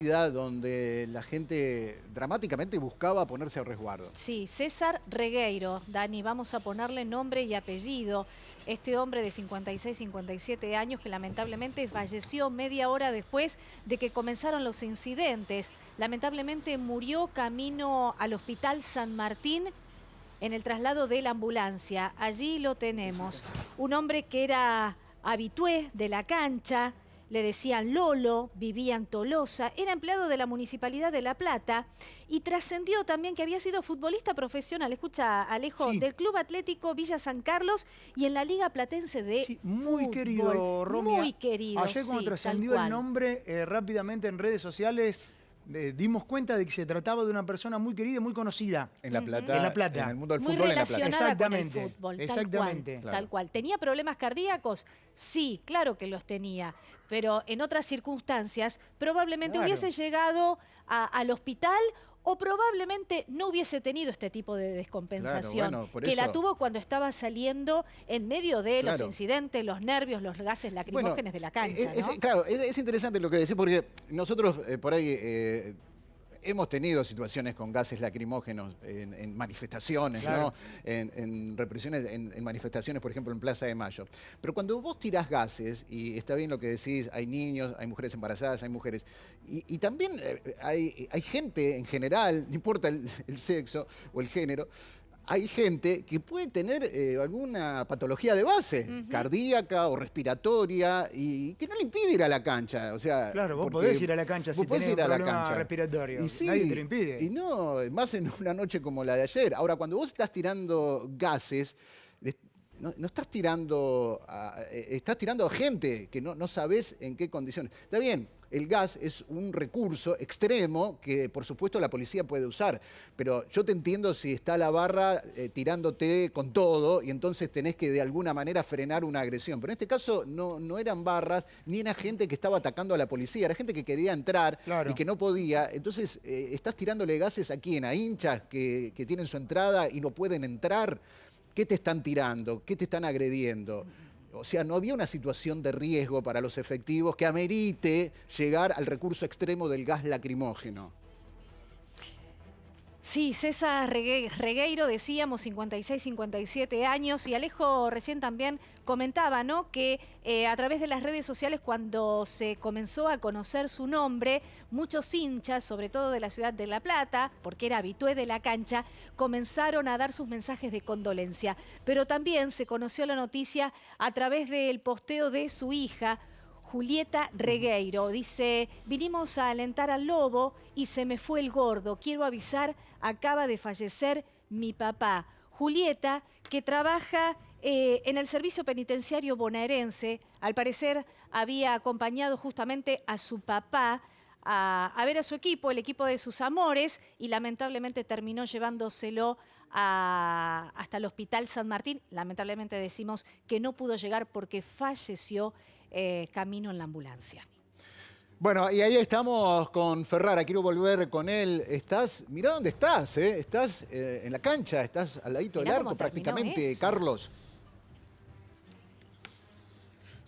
donde la gente dramáticamente buscaba ponerse a resguardo. Sí, César Regueiro, Dani, vamos a ponerle nombre y apellido. Este hombre de 56, 57 años que lamentablemente falleció media hora después de que comenzaron los incidentes. Lamentablemente murió camino al Hospital San Martín en el traslado de la ambulancia. Allí lo tenemos. Un hombre que era habitué de la cancha, le decían Lolo, vivía en Tolosa, era empleado de la Municipalidad de La Plata y trascendió también que había sido futbolista profesional, escucha Alejo, del Club Atlético Villa San Carlos y en la Liga Platense de Muy querido, Muy querido, Ayer cuando trascendió el nombre, eh, rápidamente en redes sociales eh, dimos cuenta de que se trataba de una persona muy querida y muy conocida. En La Plata. En La Plata. el mundo del fútbol, en La Plata. Exactamente. exactamente. Tal cual, ¿Tenía problemas cardíacos? Sí, claro que los tenía. Pero en otras circunstancias, probablemente hubiese llegado al hospital o probablemente no hubiese tenido este tipo de descompensación que la tuvo cuando estaba saliendo en medio de los incidentes, los nervios, los gases lacrimógenes de la cancha. E-, e-, claro, es, interesante lo que decís porque nosotros eh, por ahí eh, hemos tenido situaciones con gases lacrimógenos en, manifestaciones, ¿no? en, represiones, en, manifestaciones, por ejemplo, en Plaza de Mayo. Pero cuando vos tirás gases, y está bien lo que decís, hay niños, hay mujeres embarazadas, hay mujeres, y, también eh, hay, gente en general, no importa el sexo o el género, hay gente que puede tener eh, alguna patología de base, cardíaca o respiratoria, y que no le impide ir a la cancha. O sea, claro, vos podés ir a la cancha si tenés ir la cancha. respiratorio. Y sí, Nadie te lo impide. Y no, más en una noche como la de ayer. Ahora, cuando vos estás tirando gases, no, estás tirando a, eh, estás tirando a gente que no, no sabes en qué condiciones. Está bien, el gas es un recurso extremo que por supuesto la policía puede usar, pero yo te entiendo si está la barra eh, tirándote con todo y entonces tenés que de alguna manera frenar una agresión. Pero en este caso no, eran barras ni era gente que estaba atacando a la policía, era gente que quería entrar y que no podía. Entonces eh, estás tirándole gases a quién, a hinchas que, que tienen su entrada y no pueden entrar. ¿Qué te están tirando? ¿Qué te están agrediendo? O sea, no había una situación de riesgo para los efectivos que amerite llegar al recurso extremo del gas lacrimógeno. Sí, César Regueiro, decíamos, 56, 57 años, y Alejo recién también comentaba, ¿no? Que eh, a través de las redes sociales, cuando se comenzó a conocer su nombre, muchos hinchas, sobre todo de la ciudad de La Plata, porque era habitué de la cancha, comenzaron a dar sus mensajes de condolencia. Pero también se conoció la noticia a través del posteo de su hija, Julieta Regueiro dice, vinimos a alentar al lobo y se me fue el gordo. Quiero avisar, acaba de fallecer mi papá. Julieta, que trabaja eh, en el servicio penitenciario bonaerense, al parecer había acompañado justamente a su papá a, ver a su equipo, el equipo de sus amores, y lamentablemente terminó llevándoselo hasta el Hospital San Martín. Lamentablemente decimos que no pudo llegar porque falleció eh, camino en la ambulancia. Bueno, y ahí estamos con Ferrara, quiero volver con él. Estás, Mira dónde estás, ¿eh? estás eh, en la cancha, estás al ladito del arco prácticamente, Carlos.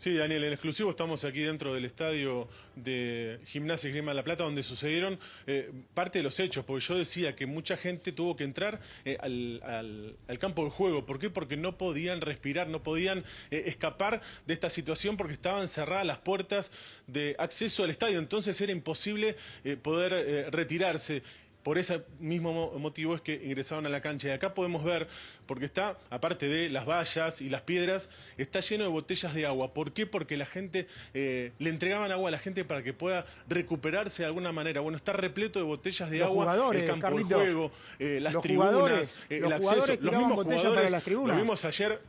Sí, Daniel, en exclusivo estamos aquí dentro del estadio de Gimnasia y Grima de la Plata, donde sucedieron eh, parte de los hechos, porque yo decía que mucha gente tuvo que entrar eh, al, campo de juego. ¿Por qué? Porque no podían respirar, no podían eh, escapar de esta situación porque estaban cerradas las puertas de acceso al estadio. Entonces era imposible poder retirarse por ese mismo motivo es que ingresaron a la cancha. Y acá podemos ver, porque está, aparte de las vallas y las piedras, está lleno de botellas de agua. ¿Por qué? Porque la gente, eh, le entregaban agua a la gente para que pueda recuperarse de alguna manera. Bueno, está repleto de botellas de los agua, jugadores, el campo de juego, eh, las los tribunas, eh, los Jugadores los mismos botellas para las tribunas. Lo vimos ayer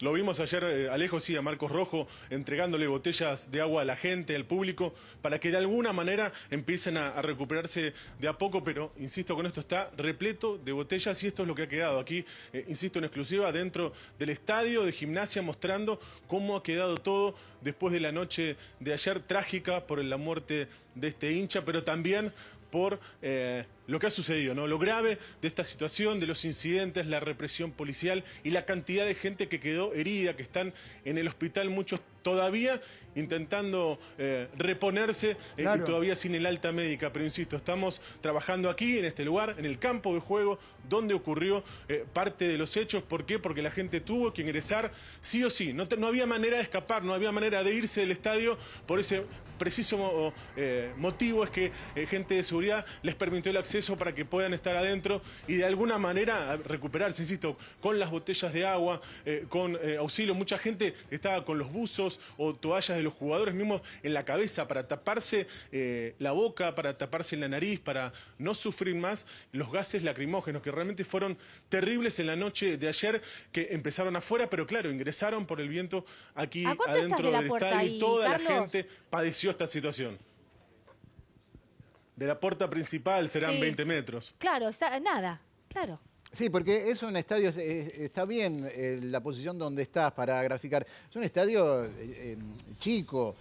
lo vimos ayer, eh, Alejo, sí, a Marcos Rojo entregándole botellas de agua a la gente, al público, para que de alguna manera empiecen a, recuperarse de a poco, pero insisto, con esto está repleto de botellas y esto es lo que ha quedado aquí, eh, insisto, en exclusiva dentro del estadio de gimnasia, mostrando cómo ha quedado todo después de la noche de ayer, trágica por la muerte de este hincha, pero también por... Eh, lo que ha sucedido, ¿no? Lo grave de esta situación, de los incidentes, la represión policial y la cantidad de gente que quedó herida, que están en el hospital, muchos todavía intentando eh, reponerse eh, y todavía sin el alta médica. Pero insisto, estamos trabajando aquí, en este lugar, en el campo de juego, donde ocurrió eh, parte de los hechos. ¿Por qué? Porque la gente tuvo que ingresar sí o sí. No, no había manera de escapar, no había manera de irse del estadio. Por ese preciso motivo es que gente de seguridad les permitió el acceso eso para que puedan estar adentro y de alguna manera recuperarse, insisto, con las botellas de agua, eh, con eh, auxilio. Mucha gente estaba con los buzos o toallas de los jugadores mismos en la cabeza para taparse eh, la boca, para taparse la nariz, para no sufrir más los gases lacrimógenos que realmente fueron terribles en la noche de ayer, que empezaron afuera, pero claro, ingresaron por el viento aquí adentro del estadio y toda la gente padeció esta situación. De la puerta principal serán 20 metros. Claro, nada, claro. Sí, porque es un estadio, está bien eh, la posición donde estás para graficar. Es un estadio eh, eh, chico,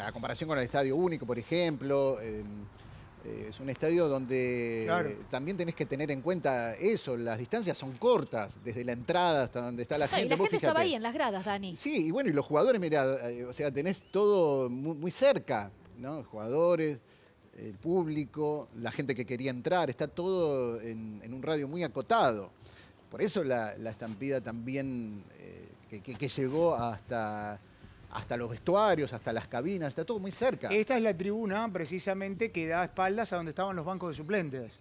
a comparación con el estadio único, por ejemplo. es un estadio donde también tenés que tener en cuenta eso, las distancias son cortas, desde la entrada hasta donde está la gente. la gente estaba ahí en las gradas, Dani. Sí, y bueno, y los jugadores, mira, o sea, tenés todo muy, cerca, ¿no? Jugadores, el público, la gente que quería entrar, está todo en, un radio muy acotado. Por eso la, estampida también eh, que, llegó hasta, hasta los vestuarios, hasta las cabinas, está todo muy cerca. Esta es la tribuna precisamente que da espaldas a donde estaban los bancos de suplentes.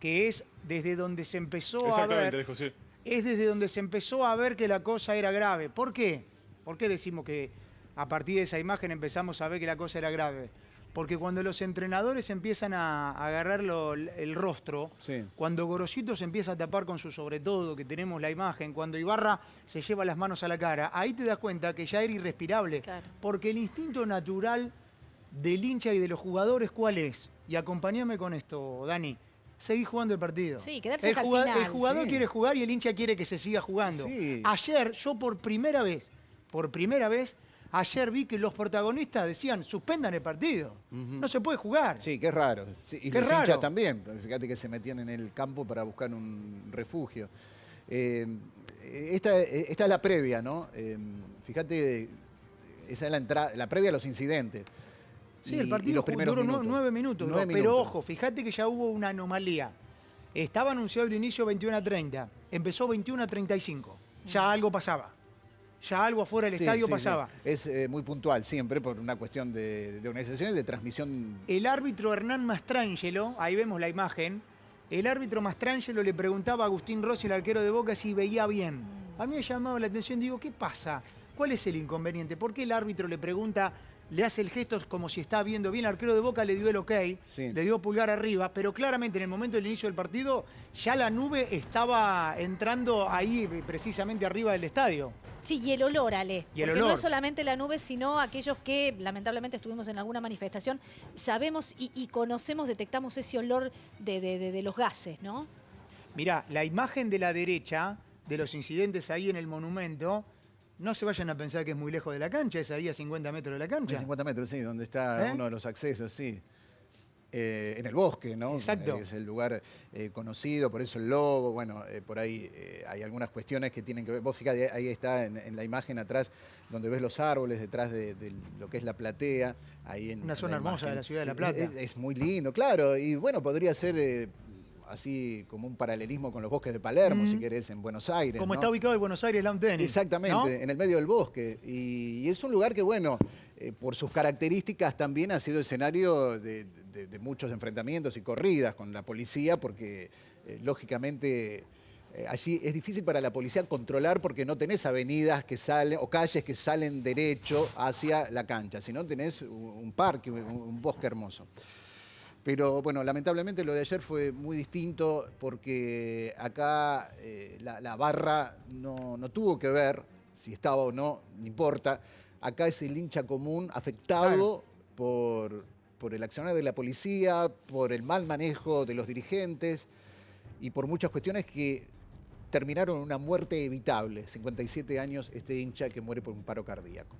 Que es desde donde se empezó a ver... Es desde donde se empezó a ver que la cosa era grave. ¿Por qué? ¿Por qué decimos que a partir de esa imagen empezamos a ver que la cosa era grave. Porque cuando los entrenadores empiezan a, agarrar el rostro, cuando Gorosito se empieza a tapar con su sobre todo, que tenemos la imagen, cuando Ibarra se lleva las manos a la cara, ahí te das cuenta que ya era irrespirable. Porque el instinto natural del hincha y de los jugadores, ¿cuál es? Y acompáñame con esto, Dani seguir jugando el partido. Sí, quedarse el, el jugador quiere jugar y el hincha quiere que se siga jugando. Ayer yo por primera vez, por primera vez, Ayer vi que los protagonistas decían, suspendan el partido. No se puede jugar. Sí, qué raro. y los hinchas también. Fíjate que se metían en el campo para buscar un refugio. Eh, eh, esta, es la previa, ¿no? Eh, fíjate, esa es la, entrada, la previa a los incidentes. Sí, el partido duró nueve minutos. pero ojo, fíjate que ya hubo una anomalía. Estaba anunciado el inicio 21 a 30, empezó 21 a 35. Ya algo pasaba ya algo afuera del estadio pasaba. Es eh, muy puntual siempre por una cuestión de, organizaciones organización y de transmisión. El árbitro Hernán Mastrangelo, ahí vemos la imagen, el árbitro Mastrangelo le preguntaba a Agustín Rossi, el arquero de Boca, si veía bien. A mí me llamaba la atención, digo, ¿qué pasa? ¿Cuál es el inconveniente? ¿Por qué el árbitro le pregunta, le hace el gesto como si está viendo bien? El arquero de Boca le dio el ok, le dio pulgar arriba, pero claramente en el momento del inicio del partido ya la nube estaba entrando ahí precisamente arriba del estadio. Sí, y el olor, Ale. no es solamente la nube, sino aquellos que lamentablemente estuvimos en alguna manifestación, sabemos y, conocemos, detectamos ese olor de, los gases, ¿no? Mirá, la imagen de la derecha, de los incidentes ahí en el monumento, no se vayan a pensar que es muy lejos de la cancha, es ahí a 50 metros de la cancha. A 50 metros, sí, donde está ¿Eh? uno de los accesos, sí. Eh, en el bosque, ¿no? Exacto. Es el lugar eh, conocido, por eso el lobo, bueno, eh, por ahí hay algunas cuestiones que tienen que ver. Vos fíjate, ahí está en, la imagen atrás, donde ves los árboles, detrás de, lo que es la platea. Ahí en, Una zona hermosa de la ciudad de La Plata. Es, muy lindo, claro, y bueno, podría ser así como un paralelismo con los bosques de Palermo, si querés, en Buenos Aires. Como está ubicado el Buenos Aires la Exactamente, en el medio del bosque. y, es un lugar que, bueno, eh, por sus características también ha sido escenario de, muchos enfrentamientos y corridas con la policía, porque eh, lógicamente eh, allí es difícil para la policía controlar porque no tenés avenidas que salen o calles que salen derecho hacia la cancha, sino tenés un, parque, un, bosque hermoso. Pero bueno, lamentablemente lo de ayer fue muy distinto porque acá la, barra no tuvo que ver si estaba o no, no importa acá es el hincha común afectado por, por el accionar de la policía, por el mal manejo de los dirigentes y por muchas cuestiones que terminaron en una muerte evitable. 57 años este hincha que muere por un paro cardíaco.